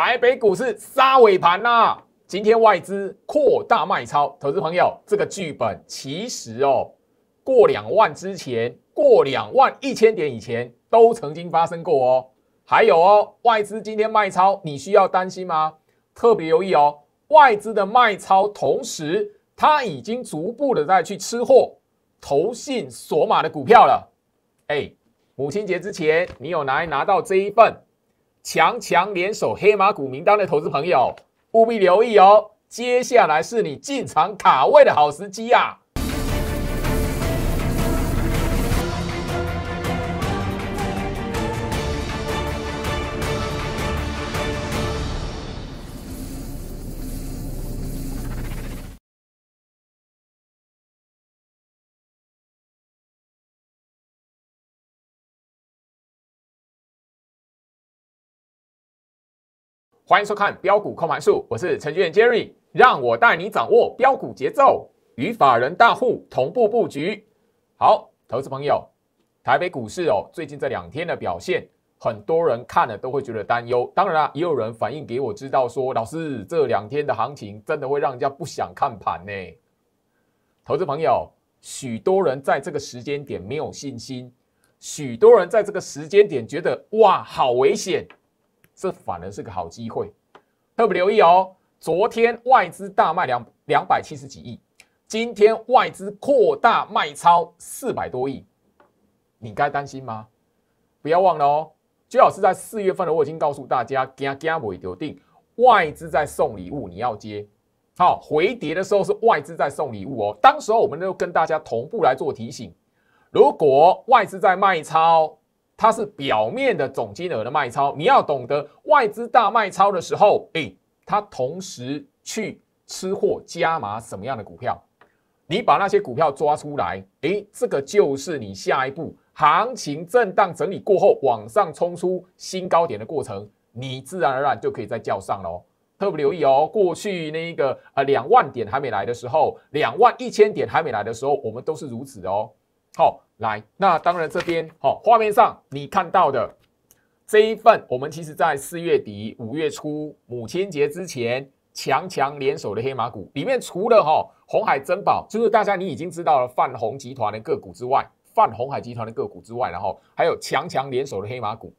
台北股市杀尾盘啦！今天外资扩大卖超，投资朋友，这个剧本其实哦，过两万之前，过两万一千点以前都曾经发生过哦。还有哦，外资今天卖超，你需要担心吗？特别留意哦，外资的卖超，同时它已经逐步的在去吃货投信索马的股票了。哎，母亲节之前，你有来拿到这一份？强强联手，黑马股名单的投资朋友务必留意哦！接下来是你进场卡位的好时机啊！欢迎收看《标股控盘术》，我是程序员 Jerry，让我带你掌握标股节奏，与法人大户同步布局。好，投资朋友，台北股市哦，最近这两天的表现，很多人看了都会觉得担忧。当然啊，也有人反映给我知道说，老师这两天的行情真的会让人家不想看盘呢。投资朋友，许多人在这个时间点没有信心，许多人在这个时间点觉得哇，好危险。这反而是个好机会，特别留意哦。昨天外资大卖两两百七十几亿，今天外资扩大卖超四百多亿，你该担心吗？不要忘了哦，最好是在四月份的，我已经告诉大家，加加会有定外资在送礼物，你要接。好，回跌的时候是外资在送礼物哦，当时候我们就跟大家同步来做提醒，如果外资在卖超。它是表面的总金额的卖超，你要懂得外资大卖超的时候，哎，它同时去吃货加码什么样的股票，你把那些股票抓出来，哎，这个就是你下一步行情震荡整理过后往上冲出新高点的过程，你自然而然就可以再叫上喽。特别留意哦，过去那个呃两万点还没来的时候，两万一千点还没来的时候，我们都是如此的哦。好，来，那当然这边好，画面上你看到的这一份，我们其实，在四月底、五月初母亲节之前，强强联手的黑马股里面，除了哈红海珍宝，就是大家你已经知道了泛红集团的个股之外，泛红海集团的个股之外，然后还有强强联手的黑马股，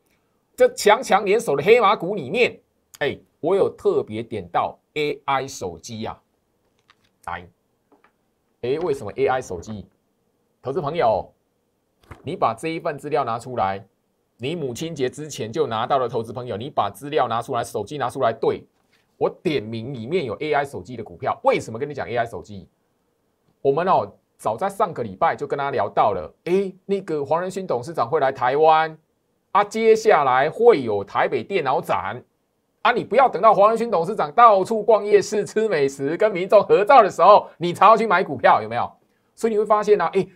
这强强联手的黑马股里面，哎，我有特别点到 AI 手机呀，来，哎，为什么 AI 手机？投资朋友，你把这一份资料拿出来。你母亲节之前就拿到了。投资朋友，你把资料拿出来，手机拿出来，对我点名里面有 AI 手机的股票。为什么跟你讲 AI 手机？我们哦，早在上个礼拜就跟大家聊到了。诶，那个黄仁勋董事长会来台湾啊，接下来会有台北电脑展啊。你不要等到黄仁勋董事长到处逛夜市、吃美食、跟民众合照的时候，你才要去买股票，有没有？所以你会发现呢，诶，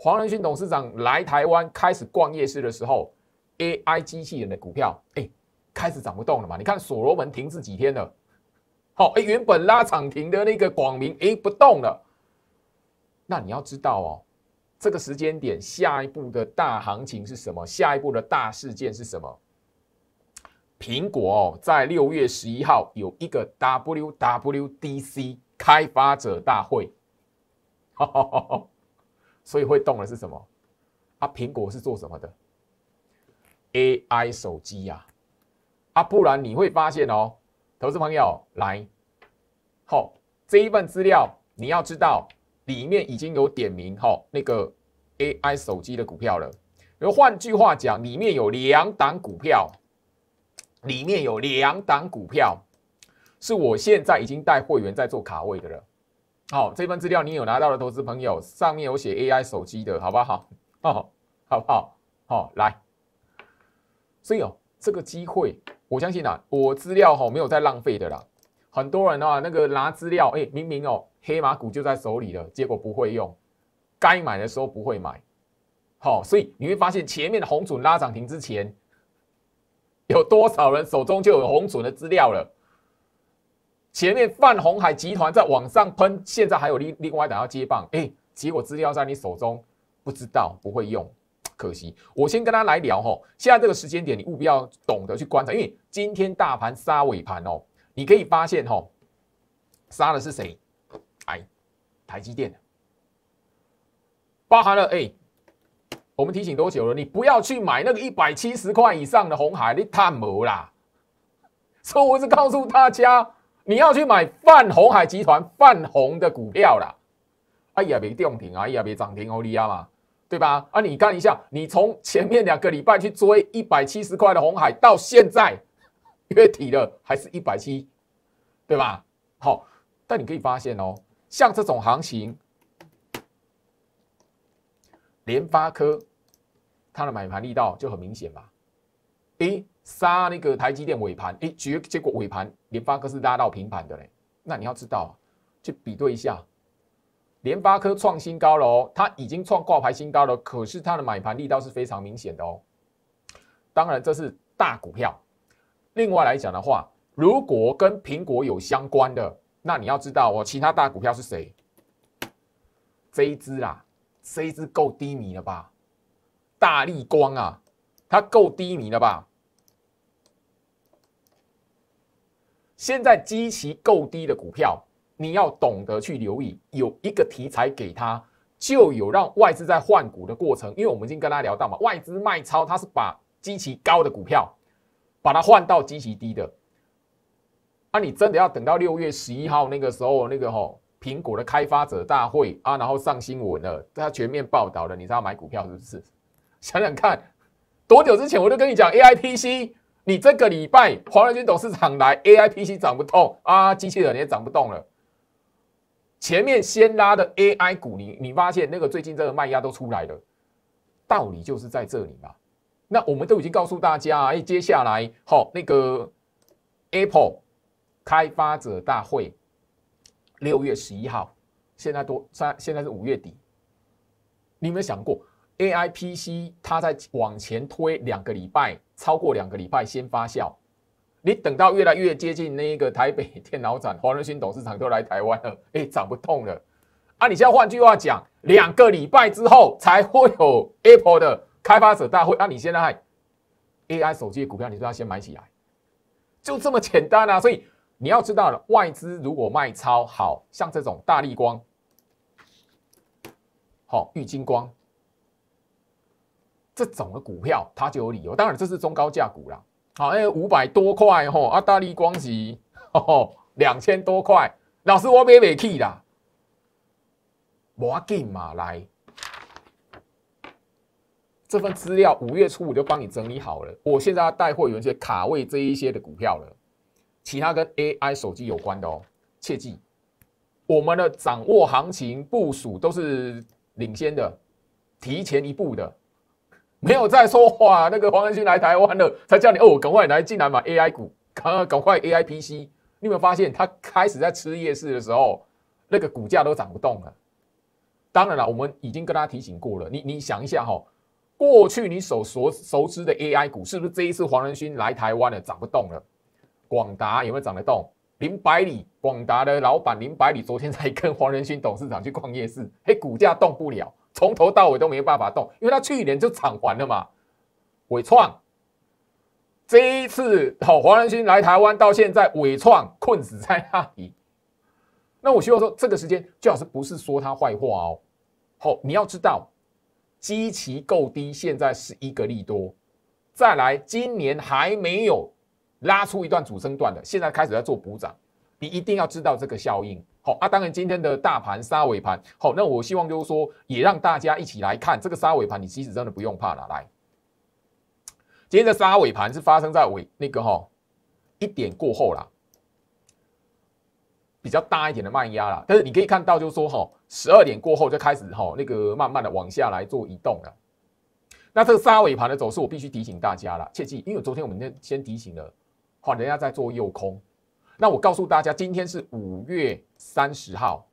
黄仁勋董事长来台湾开始逛夜市的时候，AI 机器人的股票哎开始涨不动了嘛？你看所罗门停滞几天了，好哎，原本拉涨停的那个广明哎不动了。那你要知道哦，这个时间点下一步的大行情是什么？下一步的大事件是什么？苹果哦，在六月十一号有一个 WWDC 开发者大会，哈哈哈。所以会动的是什么？啊，苹果是做什么的？AI 手机呀，啊，不然你会发现哦，投资朋友来，好，这一份资料你要知道，里面已经有点名哈，那个 AI 手机的股票了。而换句话讲，里面有两档股票，里面有两档股票，是我现在已经带会员在做卡位的了。好，这份资料你有拿到的投资朋友，上面有写 AI 手机的，好不好？哦，好不好？好，来，所以哦，这个机会，我相信啊，我资料哈没有在浪费的啦。很多人啊，那个拿资料，哎，明明哦，黑马股就在手里了，结果不会用，该买的时候不会买。好，所以你会发现前面的红准拉涨停之前，有多少人手中就有红准的资料了？前面泛红海集团在网上喷，现在还有另另外党要接棒，哎，结果资料在你手中，不知道不会用，可惜。我先跟他来聊哈，现在这个时间点，你务必要懂得去观察，因为今天大盘杀尾盘哦，你可以发现哦，杀的是谁？哎，台积电的，包含了哎，我们提醒多久了？你不要去买那个一百七十块以上的红海你探膜啦，所以我是告诉大家。你要去买泛红海集团泛红的股票啦。哎呀别涨停啊，哎呀别涨停欧利亚嘛，对吧？啊，你看一下，你从前面两个礼拜去追一百七十块的红海，到现在月底了，还是一百七，对吧？好，但你可以发现哦，像这种行情，联发科它的买盘力道就很明显嘛。哎，杀那个台积电尾盘，哎，结结果尾盘联发科是拉到平盘的嘞。那你要知道，去比对一下，联发科创新高了哦，它已经创挂牌新高了，可是它的买盘力道是非常明显的哦。当然，这是大股票。另外来讲的话，如果跟苹果有相关的，那你要知道哦，其他大股票是谁？这一只啦，这一只够低迷了吧？大立光啊。它够低迷了吧？现在基期够低的股票，你要懂得去留意，有一个题材给它，就有让外资在换股的过程。因为我们已经跟他聊到嘛，外资卖超，它是把基期高的股票，把它换到基期低的。那你真的要等到六月十一号那个时候，那个哦、苹果的开发者大会啊，然后上新闻了，它全面报道了，你才要买股票是不是？想想看。多久之前我就跟你讲 AIPC，你这个礼拜黄仁勋董事长来 AIPC 涨不动啊，机器人也涨不动了。前面先拉的 AI 股，你你发现那个最近这个卖压都出来了，道理就是在这里嘛。那我们都已经告诉大家，哎，接下来好那个 Apple 开发者大会六月十一号，现在多三现在是五月底，你有没有想过？A I P C 它在往前推两个礼拜，超过两个礼拜先发酵。你等到越来越接近那个台北电脑展，华仁新董事长都来台湾了，哎，涨不动了。啊，你现在换句话讲，两个礼拜之后才会有 Apple 的开发者大会。啊，你现在 A I 手机的股票，你就要先买起来，就这么简单啊！所以你要知道了，外资如果卖超，好像这种大力光，好玉金光。这种的股票它就有理由，当然这是中高价股啦，好，哎，五百多块哦，阿大力光机哦，两千多块。老师，我买不起啦，我进嘛来？这份资料五月初我就帮你整理好了。我现在带货有一些卡位这一些的股票了，其他跟 AI 手机有关的哦。切记，我们的掌握行情部署都是领先的，提前一步的。没有在说话，那个黄仁勋来台湾了，才叫你哦，赶快来进来买 AI 股，赶赶快 AIPC。你有没有发现，他开始在吃夜市的时候，那个股价都涨不动了？当然了，我们已经跟他提醒过了。你你想一下哈，过去你所熟知的 AI 股，是不是这一次黄仁勋来台湾了，涨不动了？广达有没有涨得动？林百里广达的老板林百里昨天才跟黄仁勋董事长去逛夜市，哎，股价动不了。从头到尾都没办法动，因为他去年就偿还了嘛。伟创这一次，好，黄仁勋来台湾到现在，伟创困死在那里。那我希望说，这个时间最好是不是说他坏话哦？好，你要知道，基期够低，现在是一个利多。再来，今年还没有拉出一段主升段的，现在开始在做补涨，你一定要知道这个效应。好，那当然今天的大盘杀尾盘，好，那我希望就是说，也让大家一起来看这个杀尾盘，你其实真的不用怕了。来，今天的杀尾盘是发生在尾那个哈一点过后啦，比较大一点的卖压啦，但是你可以看到就是说哈，十二点过后就开始哈那个慢慢的往下来做移动了。那这个杀尾盘的走势，我必须提醒大家了，切记，因为昨天我们先先提醒了，好，人家在做诱空。那我告诉大家，今天是五月三十号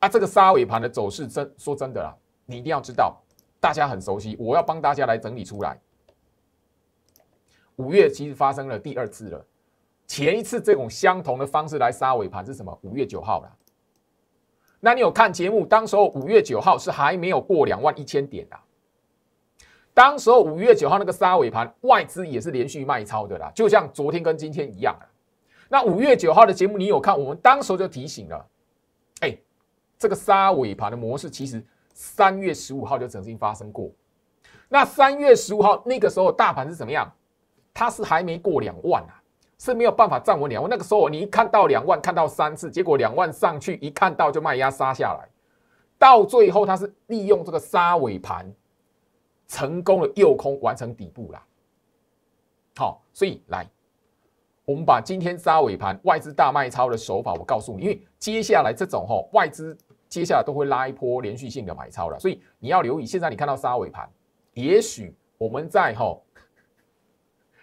啊，这个杀尾盘的走势真说真的啊，你一定要知道。大家很熟悉，我要帮大家来整理出来。五月其实发生了第二次了，前一次这种相同的方式来杀尾盘是什么？五月九号了。那你有看节目？当时候五月九号是还没有过两万一千点啊。当时候五月九号那个杀尾盘，外资也是连续卖超的啦，就像昨天跟今天一样啊。那五月九号的节目你有看？我们当时就提醒了，哎，这个杀尾盘的模式其实三月十五号就曾经发生过。那三月十五号那个时候大盘是怎么样？它是还没过两万啊，是没有办法站稳两万。那个时候你一看到两万，看到三次，结果两万上去一看到就卖压杀下来，到最后它是利用这个杀尾盘，成功的诱空完成底部啦。好，所以来。我们把今天杀尾盘外资大卖超的手法，我告诉你，因为接下来这种哈外资接下来都会拉一波连续性的买超了，所以你要留意。现在你看到杀尾盘，也许我们在哈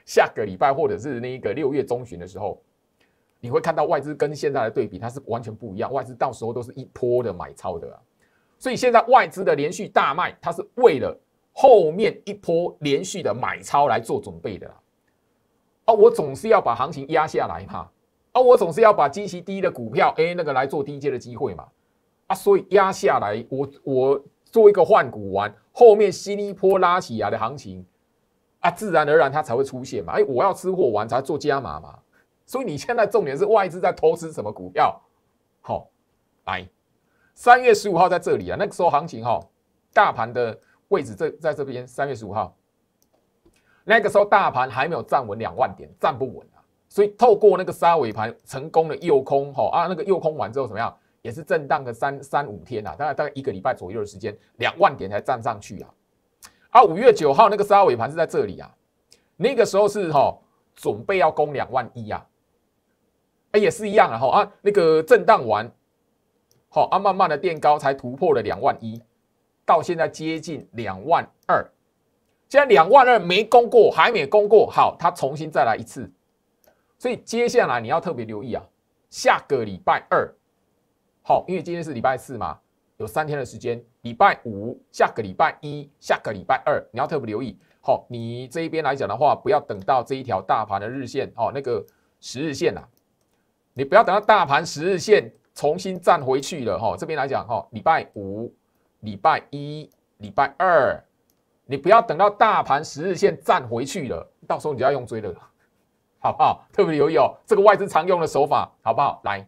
下个礼拜或者是那个六月中旬的时候，你会看到外资跟现在的对比，它是完全不一样。外资到时候都是一波的买超的，所以现在外资的连续大卖，它是为了后面一波连续的买超来做准备的。啊，我总是要把行情压下来哈，啊，我总是要把基期低的股票，哎，那个来做低阶的机会嘛，啊，所以压下来，我我做一个换股完，后面新一波拉起来的行情，啊，自然而然它才会出现嘛，哎，我要吃货玩才做加码嘛，所以你现在重点是外资在投资什么股票，好，来，三月十五号在这里啊，那个时候行情哈，大盘的位置这在这边，三月十五号。那个时候大盘还没有站稳两万点，站不稳啊，所以透过那个杀尾盘成功的诱空，哈啊，那个诱空完之后怎么样，也是震荡个三三五天啊，大概大概一个礼拜左右的时间，两万点才站上去啊。啊，五月九号那个杀尾盘是在这里啊，那个时候是哈准备要攻两万一啊，哎也是一样啊，哈啊那个震荡完，好啊慢慢的垫高才突破了两万一，到现在接近两万二。现在两万二没攻过，还没攻过，好，它重新再来一次，所以接下来你要特别留意啊。下个礼拜二，好，因为今天是礼拜四嘛，有三天的时间。礼拜五、下个礼拜一、下个礼拜二，你要特别留意。好，你这一边来讲的话，不要等到这一条大盘的日线哦，那个十日线啊，你不要等到大盘十日线重新站回去了哈。这边来讲哈，礼拜五、礼拜一、礼拜二。你不要等到大盘十日线站回去了，到时候你就要用追了，好不好？特别留意哦，这个外资常用的手法，好不好？来，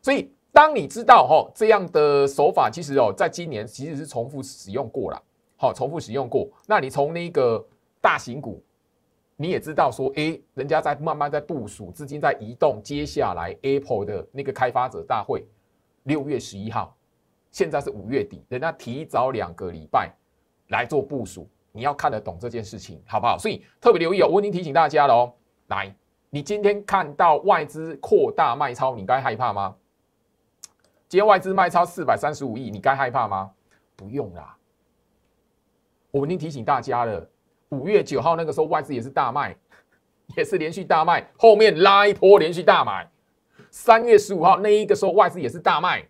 所以当你知道哦，这样的手法，其实哦，在今年其实是重复使用过了，好，重复使用过。那你从那个大型股，你也知道说，哎，人家在慢慢在部署资金在移动，接下来 Apple 的那个开发者大会六月十一号，现在是五月底，人家提早两个礼拜。来做部署，你要看得懂这件事情，好不好？所以特别留意哦，我已经提醒大家了哦。来，你今天看到外资扩大卖超，你该害怕吗？今天外资卖超四百三十五亿，你该害怕吗？不用啦，我已经提醒大家了。五月九号那个时候外资也是大卖，也是连续大卖，后面拉一波连续大买。三月十五号那一个时候外资也是大卖，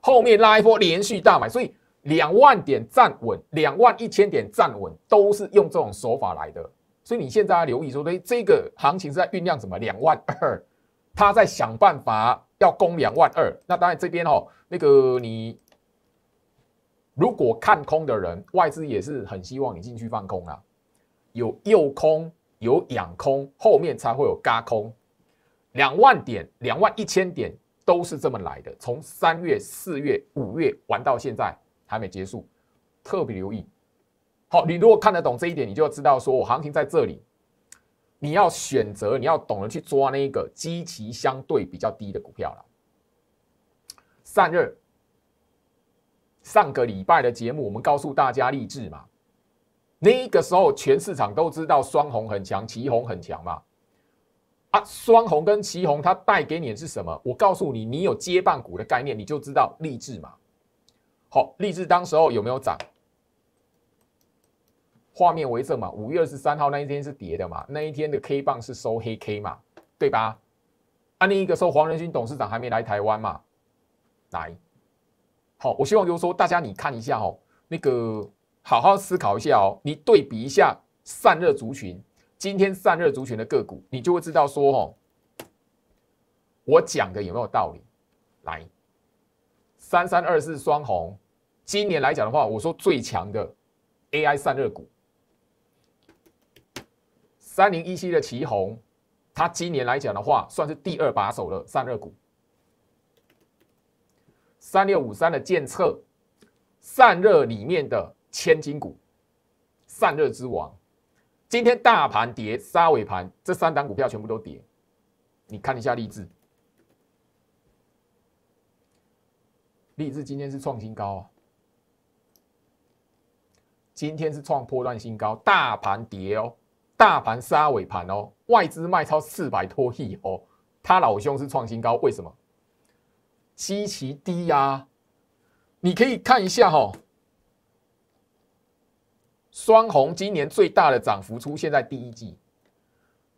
后面拉一波连续大买，所以。两万点站稳，两万一千点站稳，都是用这种手法来的。所以你现在要留意，说诶，这个行情是在酝酿什么？两万二，他在想办法要攻两万二。那当然这边哦，那个你如果看空的人，外资也是很希望你进去放空啊，有诱空，有养空，后面才会有嘎空。两万点、两万一千点都是这么来的，从三月、四月、五月玩到现在。还没结束，特别留意。好，你如果看得懂这一点，你就知道，说我行情在这里，你要选择，你要懂得去抓那个基期相对比较低的股票了。散热。上个礼拜的节目，我们告诉大家励志嘛。那个时候，全市场都知道双红很强，旗红很强嘛。啊，双红跟旗红它带给你的是什么？我告诉你，你有接棒股的概念，你就知道励志嘛。好，立志当时候有没有涨？画面为证嘛，五月二十三号那一天是跌的嘛，那一天的 K 棒是收黑 K 嘛，对吧？啊，另一个时候黄仁勋董事长还没来台湾嘛，来。好，我希望就说大家你看一下哦，那个好好思考一下哦，你对比一下散热族群今天散热族群的个股，你就会知道说哦，我讲的有没有道理？来。三三二四双红，今年来讲的话，我说最强的 AI 散热股，三零一七的旗红，它今年来讲的话，算是第二把手的散热股。三六五三的建策，散热里面的千金股，散热之王。今天大盘跌，杀尾盘，这三档股票全部都跌，你看一下励志。荔枝今天是创新高啊！今天是创破万新高，大盘跌哦，大盘杀尾盘哦，外资卖超四百多亿哦，他老兄是创新高，为什么？极期低呀！你可以看一下哈，双红今年最大的涨幅出现在第一季，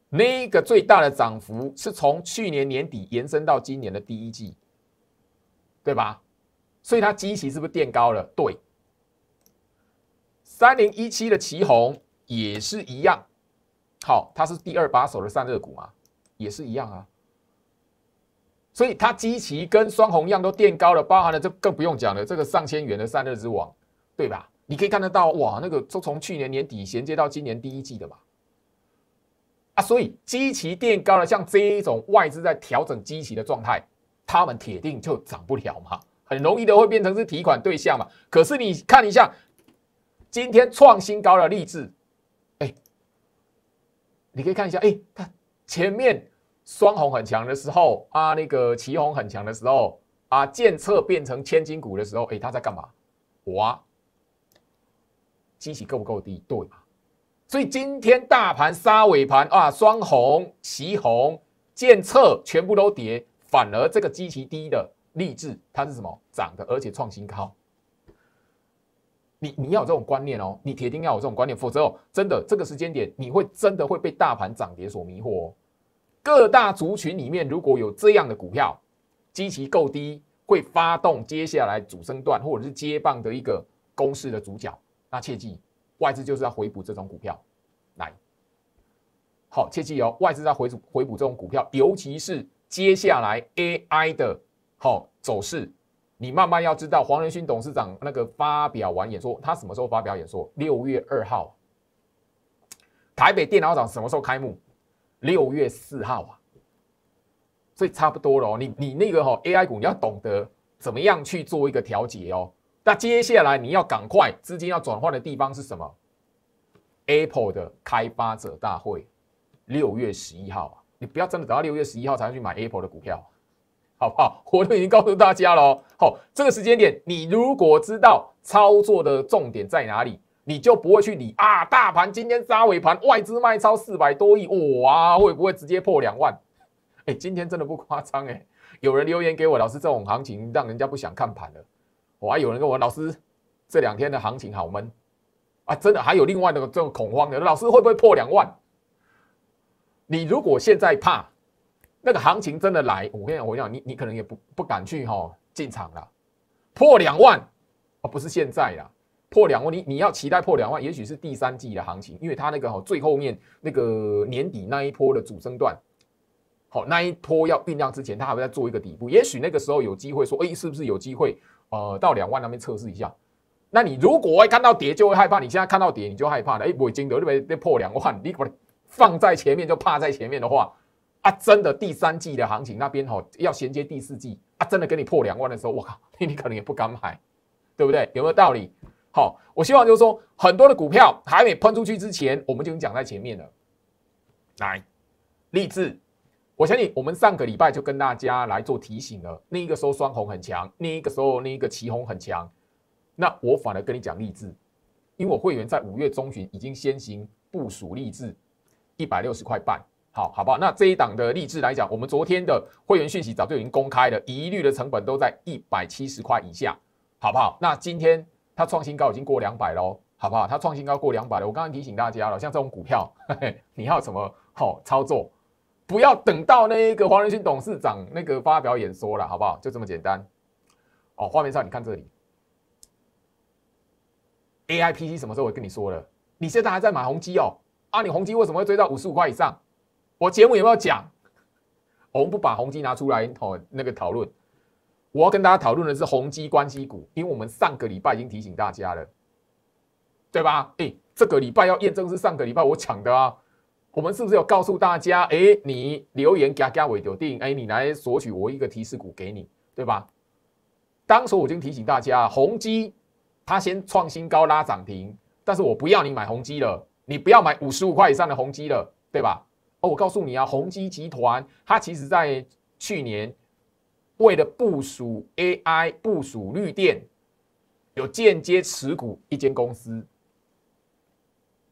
那个最大的涨幅是从去年年底延伸到今年的第一季，对吧？所以它基期是不是垫高了？对，三零一七的旗红也是一样，好，它是第二把手的散热股嘛，也是一样啊。所以它基期跟双红样都垫高了，包含了这更不用讲了，这个上千元的散热之王，对吧？你可以看得到哇，那个就从去年年底衔接到今年第一季的嘛，啊，所以基期垫高了，像这一种外资在调整基期的状态，他们铁定就涨不了嘛。很容易的会变成是提款对象嘛？可是你看一下，今天创新高的励志，哎，你可以看一下，哎，它前面双红很强的时候啊，那个齐红很强的时候啊，建策变成千金股的时候，哎，它在干嘛？哇，基期够不够低？对嘛？所以今天大盘杀尾盘啊，双红、旗红、建策全部都跌，反而这个基期低的。励志它是什么涨的，而且创新高。你你要有这种观念哦，你铁定要有这种观念，否则哦，真的这个时间点你会真的会被大盘涨跌所迷惑。哦。各大族群里面如果有这样的股票，基期够低，会发动接下来主升段或者是接棒的一个攻势的主角，那切记外资就是要回补这种股票。来，好，切记哦，外资在回补回补这种股票，尤其是接下来 AI 的。好走势，你慢慢要知道。黄仁勋董事长那个发表完演说，他什么时候发表演说？六月二号。台北电脑展什么时候开幕？六月四号啊。所以差不多了哦。你你那个哈 AI 股，你要懂得怎么样去做一个调节哦。那接下来你要赶快资金要转换的地方是什么？Apple 的开发者大会，六月十一号啊。你不要真的等到六月十一号才能去买 Apple 的股票。好不好？我 都已经告诉大家了。好，这个时间点，你如果知道操作的重点在哪里，你就不会去理啊。大盘今天杀尾盘，外资卖超四百多亿，哇，会不会直接破两万？哎，今天真的不夸张哎。有人留言给我，老师，这种行情让人家不想看盘了。我还有人跟我，老师，这两天的行情好闷啊，真的。还有另外的这种恐慌的，老师会不会破两万？你如果现在怕。那个行情真的来，我跟你讲，我跟你讲，你你可能也不不敢去哈进场了，破两万啊，不是现在啦，破两万，你你要期待破两万，也许是第三季的行情，因为它那个好最后面那个年底那一波的主升段，好那一波要酝酿之前，它还会再做一个底部，也许那个时候有机会说，哎，是不是有机会呃到两万那边测试一下？那你如果看到跌就会害怕，你现在看到跌你就害怕了，哎，我经得那边那破两万，你把放在前面就怕在前面的话。啊，真的，第三季的行情那边吼，要衔接第四季啊，真的跟你破两万的时候，我靠，那 你可能也不敢买，对不对？有没有道理？好，我希望就是说，很多的股票还没喷出去之前，我们就已经讲在前面了。来，励志，我相信我们上个礼拜就跟大家来做提醒了。那一个时候双红很强，那一个时候那一个旗红很强，那我反而跟你讲励志，因为我会员在五月中旬已经先行部署励志一百六十块半。好好吧，那这一档的励志来讲，我们昨天的会员讯息早就已经公开了，一律的成本都在一百七十块以下，好不好？那今天它创新高已经过两百喽，好不好？它创新高过两百了。我刚刚提醒大家了，像这种股票，你要什么好操作？不要等到那个黄仁勋董事长那个发表演说了，好不好？就这么简单。哦，画面上你看这里，A I P C 什么时候会跟你说了？你现在还在买宏基哦？啊，你宏基为什么会追到五十五块以上？我节目有没有讲？我们不把宏基拿出来讨那个讨论。我要跟大家讨论的是宏基关系股，因为我们上个礼拜已经提醒大家了，对吧？哎，这个礼拜要验证是上个礼拜我抢的啊。我们是不是有告诉大家？哎，你留言加加尾就定，哎，你来索取我一个提示股给你，对吧？当时我已经提醒大家，宏基它先创新高拉涨停，但是我不要你买宏基了，你不要买五十五块以上的宏基了，对吧？哦，我告诉你啊，宏基集团它其实，在去年为了部署 AI、部署绿电，有间接持股一间公司。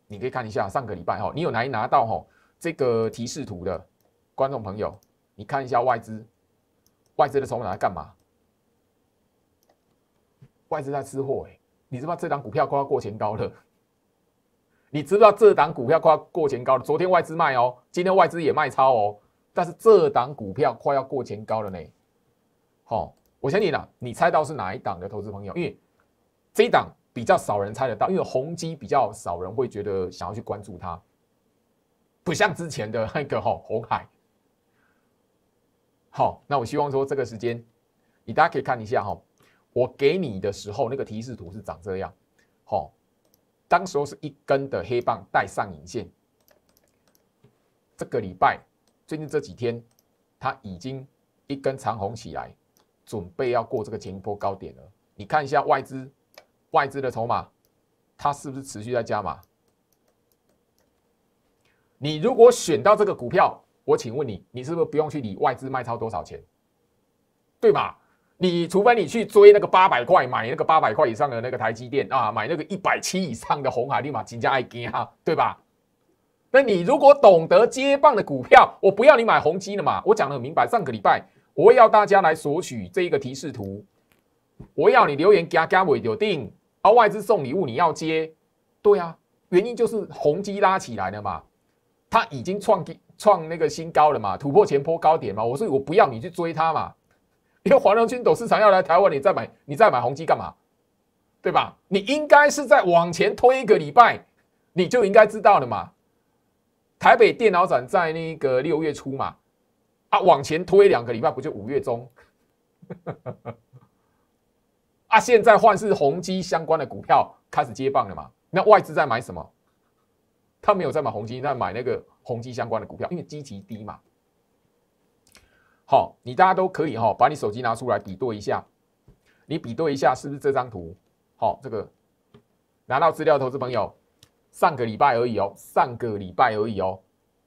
你可以看一下上个礼拜哈，你有来拿到哈这个提示图的观众朋友，你看一下外资，外资的筹码来干嘛？外资在吃货哎，你知道这张股票快要过前高了。你知不知道这档股票快要过前高了？昨天外资卖哦，今天外资也卖超哦。但是这档股票快要过前高了呢。好，我先你啦，你猜到是哪一档的投资朋友？因为这一档比较少人猜得到，因为宏基比较少人会觉得想要去关注它，不像之前的那个哈红海。好，那我希望说这个时间，你大家可以看一下哈，我给你的时候那个提示图是长这样，好。当时候是一根的黑棒带上影线，这个礼拜最近这几天，它已经一根长红起来，准备要过这个前一波高点了。你看一下外资，外资的筹码，它是不是持续在加码？你如果选到这个股票，我请问你，你是不是不用去理外资卖超多少钱，对吧？你除非你去追那个八百块，买那个八百块以上的那个台积电啊，买那个一百七以上的红海立马金加爱跌哈，对吧？那你如果懂得接棒的股票，我不要你买宏基了嘛。我讲的很明白，上个礼拜我要大家来索取这一个提示图，我要你留言加加尾就定。而外资送礼物你要接，对啊，原因就是宏基拉起来了嘛，它已经创创那个新高了嘛，突破前坡高点嘛。我说我不要你去追它嘛。因为华隆金董事长要来台湾，你再买，你再买宏基干嘛？对吧？你应该是在往前推一个礼拜，你就应该知道了嘛。台北电脑展在那个六月初嘛，啊，往前推两个礼拜，不就五月中？啊，现在换是宏基相关的股票开始接棒了嘛？那外资在买什么？他没有在买宏基，在买那个宏基相关的股票，因为基期低嘛。好，你大家都可以哈，把你手机拿出来比对一下，你比对一下是不是这张图？好，这个拿到资料的投资朋友，上个礼拜而已哦，上个礼拜而已哦。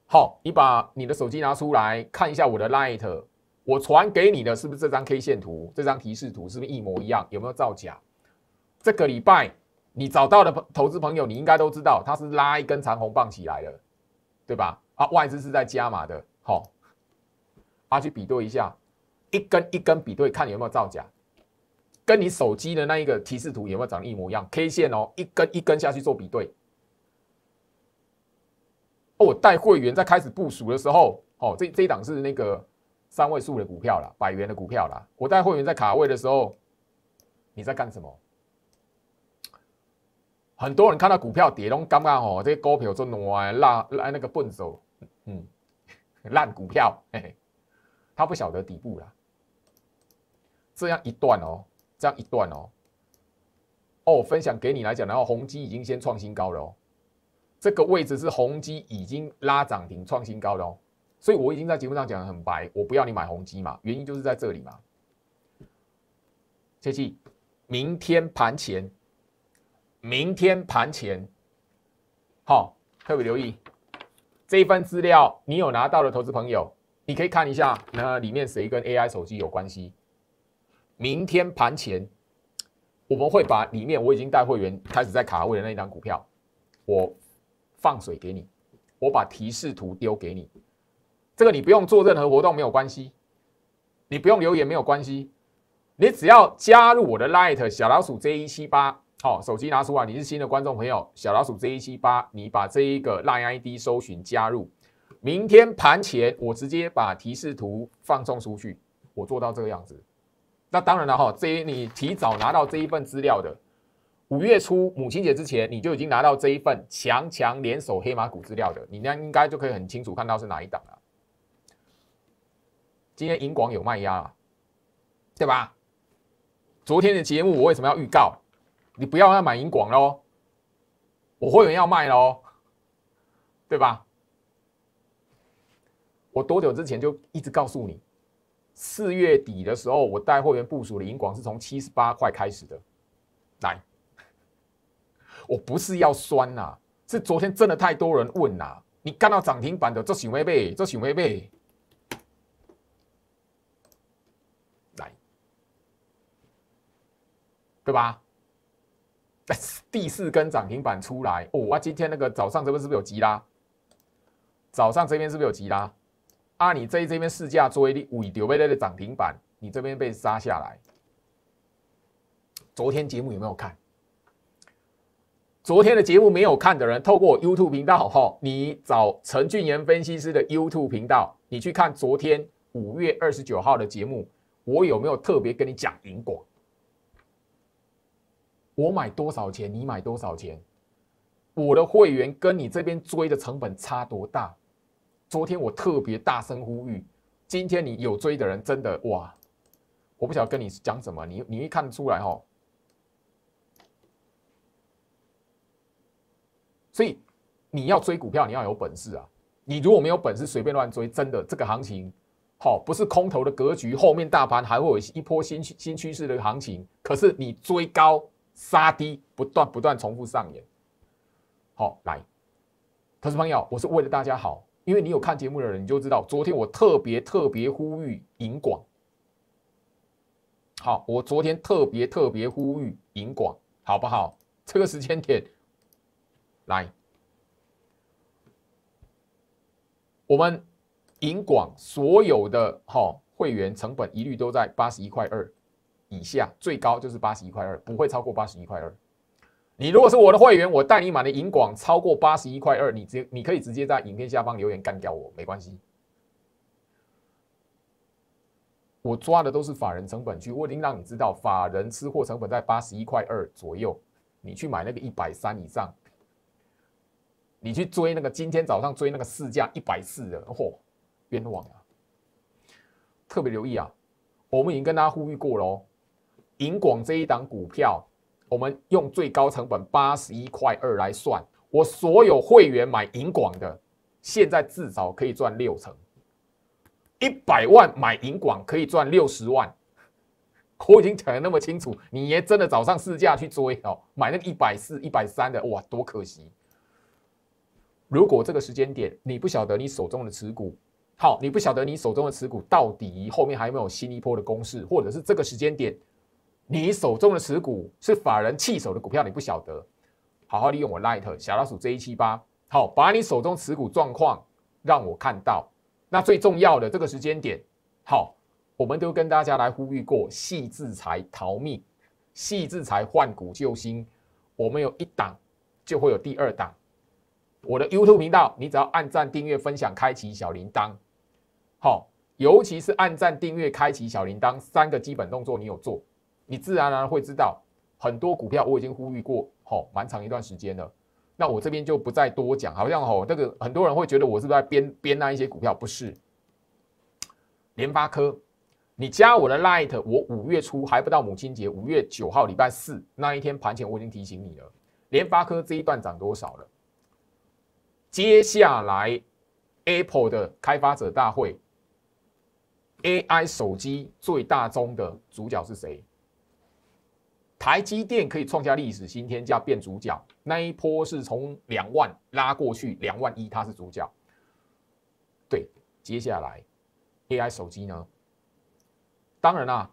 好，你把你的手机拿出来看一下我的 l i g h t 我传给你的是不是这张 K 线图？这张提示图是不是一模一样？有没有造假？这个礼拜你找到的投资朋友，你应该都知道他是拉一根长红棒起来的，对吧？啊，外资是在加码的，好。去比对一下，一根一根比对，看有没有造假，跟你手机的那一个提示图有没有长得一模一样？K 线哦，一根一根下去做比对。哦，我带会员在开始部署的时候，哦，这这一档是那个三位数的股票了，百元的股票了。我带会员在卡位的时候，你在干什么？很多人看到股票跌，都种尴尬哦，这些股票做烂烂那个笨手，嗯，烂股票，嘿嘿。他不晓得底部了，这样一段哦，这样一段哦，哦，分享给你来讲，然后宏基已经先创新高了哦，这个位置是宏基已经拉涨停创新高了哦，所以我已经在节目上讲的很白，我不要你买宏基嘛，原因就是在这里嘛，切记明天盘前，明天盘前，好，特别留意这一份资料，你有拿到的投资朋友。你可以看一下那里面谁跟 AI 手机有关系？明天盘前我们会把里面我已经带会员开始在卡位的那一张股票，我放水给你，我把提示图丢给你，这个你不用做任何活动没有关系，你不用留言没有关系，你只要加入我的 l i t 小老鼠 J 一七八，好，手机拿出来，你是新的观众朋友，小老鼠 J 一七八，你把这一个 l i n e ID 搜寻加入。明天盘前，我直接把提示图放送出去。我做到这个样子，那当然了哈。这你提早拿到这一份资料的，五月初母亲节之前，你就已经拿到这一份强强联手黑马股资料的，你那应该就可以很清楚看到是哪一档了。今天银广有卖压，对吧？昨天的节目我为什么要预告？你不要要买银广喽，我会员要卖喽，对吧？我多久之前就一直告诉你，四月底的时候，我带货员部署的银广是从七十八块开始的。来，我不是要酸呐，是昨天真的太多人问呐。你看到涨停板的这行为贝，这行为贝，来，对吧？第四根涨停板出来哦！哇，今天那个早上这边是不是有急拉？早上这边是不是有急拉？啊！你在这边试驾追的五九倍的涨停板，你这边被杀下来。昨天节目有没有看？昨天的节目没有看的人，透过 YouTube 频道，哈，你找陈俊彦分析师的 YouTube 频道，你去看昨天五月二十九号的节目，我有没有特别跟你讲引广？我买多少钱，你买多少钱？我的会员跟你这边追的成本差多大？昨天我特别大声呼吁，今天你有追的人真的哇！我不晓得跟你讲什么，你你一看出来哦。所以你要追股票，你要有本事啊！你如果没有本事，随便乱追，真的这个行情好不是空头的格局，后面大盘还会有一波新新趋势的行情。可是你追高杀低，不断不断重复上演。好，来，投资朋友，我是为了大家好。因为你有看节目的人，你就知道，昨天我特别特别呼吁银广。好，我昨天特别特别呼吁银广，好不好？这个时间点，来，我们银广所有的哈会员成本一律都在八十一块二以下，最高就是八十一块二，不会超过八十一块二。你如果是我的会员，我带你买的银广超过八十一块二，你直你可以直接在影片下方留言干掉我，没关系。我抓的都是法人成本区，我已经让你知道法人吃货成本在八十一块二左右。你去买那个一百三以上，你去追那个今天早上追那个市价一百四的货，冤枉啊！特别留意啊，我们已经跟大家呼吁过喽，银广这一档股票。我们用最高成本八十一块二来算，我所有会员买银广的，现在至少可以赚六成，一百万买银广可以赚六十万。我已经讲得那么清楚，你也真的早上试驾去追哦，买那个一百四、一百三的，哇，多可惜！如果这个时间点你不晓得你手中的持股，好，你不晓得你手中的持股到底后面还有没有新一波的攻势，或者是这个时间点。你手中的持股是法人弃手的股票，你不晓得，好好利用我 Lite 小老鼠这一期吧。好，把你手中持股状况让我看到。那最重要的这个时间点，好，我们都跟大家来呼吁过，细制裁逃命，细制裁换股救星。我们有一档就会有第二档。我的 YouTube 频道，你只要按赞、订阅、分享、开启小铃铛，好，尤其是按赞、订阅、开启小铃铛三个基本动作，你有做？你自然而然会知道很多股票，我已经呼吁过吼，蛮长一段时间了。那我这边就不再多讲，好像吼，这个很多人会觉得我是不是在编编那一些股票？不是。联发科，你加我的 light，我五月初还不到母亲节，五月九号礼拜四那一天盘前我已经提醒你了，联发科这一段涨多少了？接下来 Apple 的开发者大会，AI 手机最大宗的主角是谁？台积电可以创下历史新天价，变主角那一波是从两万拉过去两万一，它是主角。对，接下来 AI 手机呢？当然啦，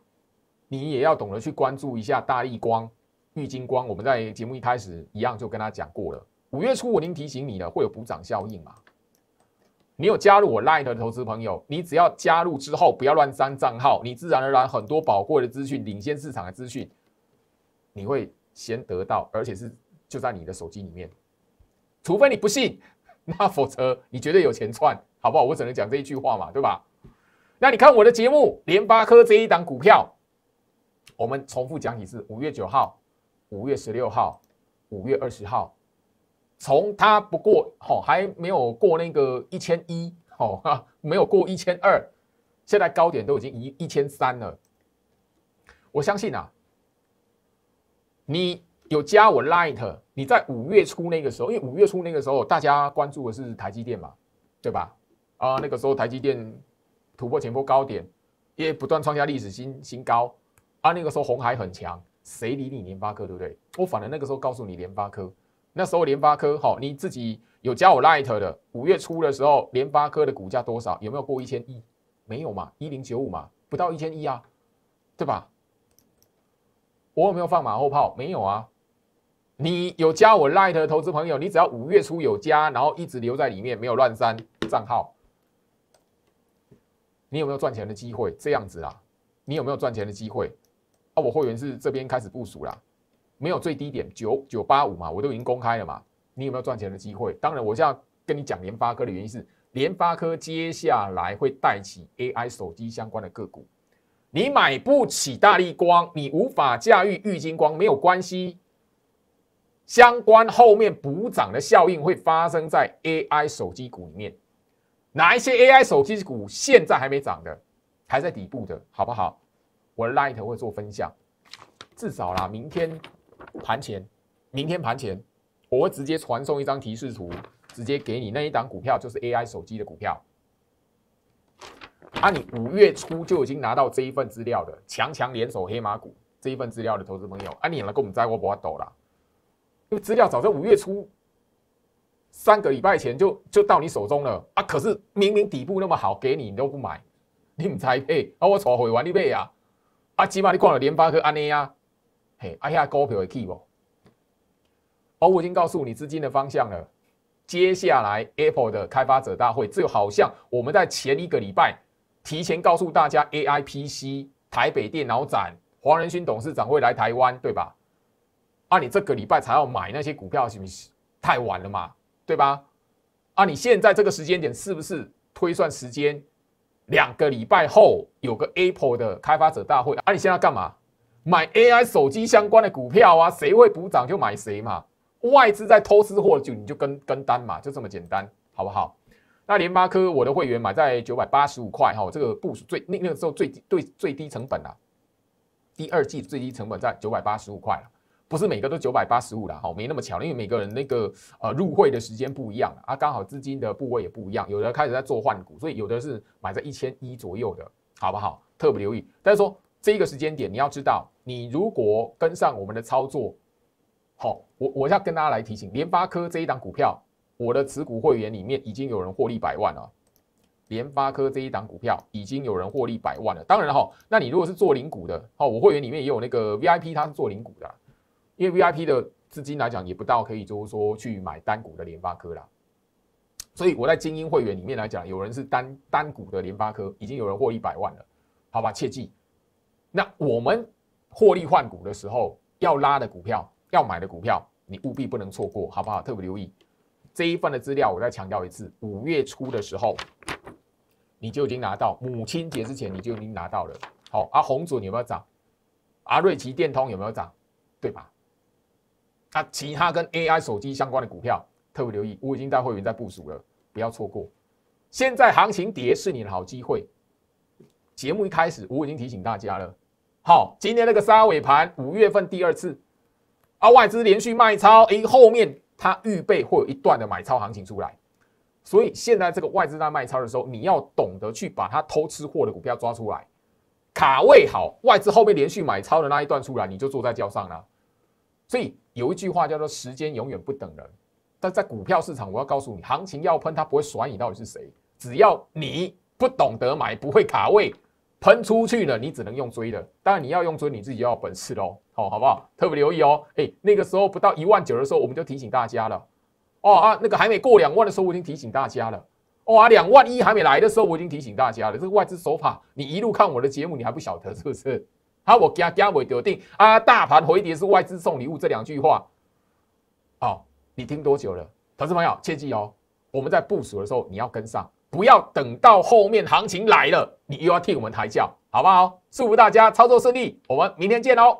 你也要懂得去关注一下大立光、玉晶光。我们在节目一开始一样就跟他讲过了，五月初我已经提醒你了，会有补涨效应嘛？你有加入我 l i n e 的投资朋友，你只要加入之后不要乱删账号，你自然而然很多宝贵的资讯、领先市场的资讯。你会先得到，而且是就在你的手机里面，除非你不信，那否则你绝对有钱赚，好不好？我只能讲这一句话嘛，对吧？那你看我的节目，联发科这一档股票，我们重复讲几次：五月九号、五月十六号、五月二十号，从它不过哦，还没有过那个一千一哦，没有过一千二，现在高点都已经一一千三了。我相信啊。你有加我 light？你在五月初那个时候，因为五月初那个时候大家关注的是台积电嘛，对吧？啊，那个时候台积电突破前波高点，也不断创下历史新新高。啊，那个时候红海很强，谁理你联发科，对不对？我反正那个时候告诉你联发科，那时候联发科好，你自己有加我 light 的。五月初的时候，联发科的股价多少？有没有过一千亿？没有嘛，一零九五嘛，不到一千亿啊，对吧？我有没有放马后炮？没有啊！你有加我 l i t 的投资朋友，你只要五月初有加，然后一直留在里面，没有乱删账号。你有没有赚钱的机会？这样子啊，你有没有赚钱的机会？啊，我会员是这边开始部署啦，没有最低点九九八五嘛，我都已经公开了嘛。你有没有赚钱的机会？当然，我现在跟你讲联发科的原因是，联发科接下来会带起 AI 手机相关的个股。你买不起大力光，你无法驾驭玉金光，没有关系，相关后面补涨的效应会发生在 AI 手机股里面。哪一些 AI 手机股现在还没涨的，还在底部的，好不好？我 h 头会做分享，至少啦，明天盘前，明天盘前，我会直接传送一张提示图，直接给你那一档股票，就是 AI 手机的股票。啊，你五月初就已经拿到这一份资料的强强联手黑马股这一份资料的投资朋友，啊，你来跟我们猜我搏斗啦！因为资料早在五月初三个礼拜前就就到你手中了啊。可是明明底部那么好，给你你都不买，你唔猜？哎，啊，我炒会完你买啊？啊，起码你逛了联发科安尼啊，嘿，啊呀，股票会去不？我已经告诉你资金的方向了。接下来 Apple 的开发者大会，就好像我们在前一个礼拜。提前告诉大家，A I P C 台北电脑展，黄仁勋董事长会来台湾，对吧？啊，你这个礼拜才要买那些股票，是不是太晚了嘛？对吧？啊，你现在这个时间点是不是推算时间两个礼拜后有个 Apple 的开发者大会？啊，你现在干嘛买 AI 手机相关的股票啊？谁会补涨就买谁嘛。外资在偷吃货，就你就跟跟单嘛，就这么简单，好不好？那联发科，我的会员买在九百八十五块哈，这个部署最那那个时候最最最低成本啊，第二季最低成本在九百八十五块了，不是每个都九百八十五啦，哈，没那么巧，因为每个人那个呃入会的时间不一样啊，刚好资金的部位也不一样，有的开始在做换股，所以有的是买在一千一左右的，好不好？特别留意。但是说这一个时间点，你要知道，你如果跟上我们的操作，好，我我要跟大家来提醒，联发科这一档股票。我的持股会员里面已经有人获利百万了，联发科这一档股票已经有人获利百万了。当然哈，那你如果是做零股的，好，我会员里面也有那个 VIP，他是做零股的，因为 VIP 的资金来讲也不到可以就是说去买单股的联发科啦。所以我在精英会员里面来讲，有人是单单股的联发科，已经有人获利百万了，好吧？切记，那我们获利换股的时候要拉的股票，要买的股票，你务必不能错过，好不好？特别留意。这一份的资料，我再强调一次，五月初的时候你就已经拿到，母亲节之前你就已经拿到了。好，阿红准有没有涨？阿瑞奇电通有没有涨？对吧？那其他跟 AI 手机相关的股票，特别留意，我已经在会员在部署了，不要错过。现在行情跌是你的好机会。节目一开始我已经提醒大家了，好，今天那个沙尾盘，五月份第二次，啊，外资连续卖超，哎，后面。它预备会有一段的买超行情出来，所以现在这个外资在卖超的时候，你要懂得去把它偷吃货的股票抓出来，卡位好，外资后面连续买超的那一段出来，你就坐在轿上了。所以有一句话叫做“时间永远不等人”，但在股票市场，我要告诉你，行情要喷，它不会甩你，到底是谁？只要你不懂得买，不会卡位。喷出去了，你只能用追的。当然，你要用追，你自己要本事喽。哦，好不好？特别留意哦。哎，那个时候不到一万九的时候，我们就提醒大家了。哦啊，那个还没过两万的时候，我已经提醒大家了。哦啊，两万一还没来的时候，我已经提醒大家了。这个外资手法，你一路看我的节目，你还不晓得是不是？啊，我加加尾得定啊，大盘回跌是外资送礼物，这两句话。哦，你听多久了，投资朋友？切记哦，我们在部署的时候，你要跟上。不要等到后面行情来了，你又要替我们抬轿，好不好？祝福大家操作顺利，我们明天见哦。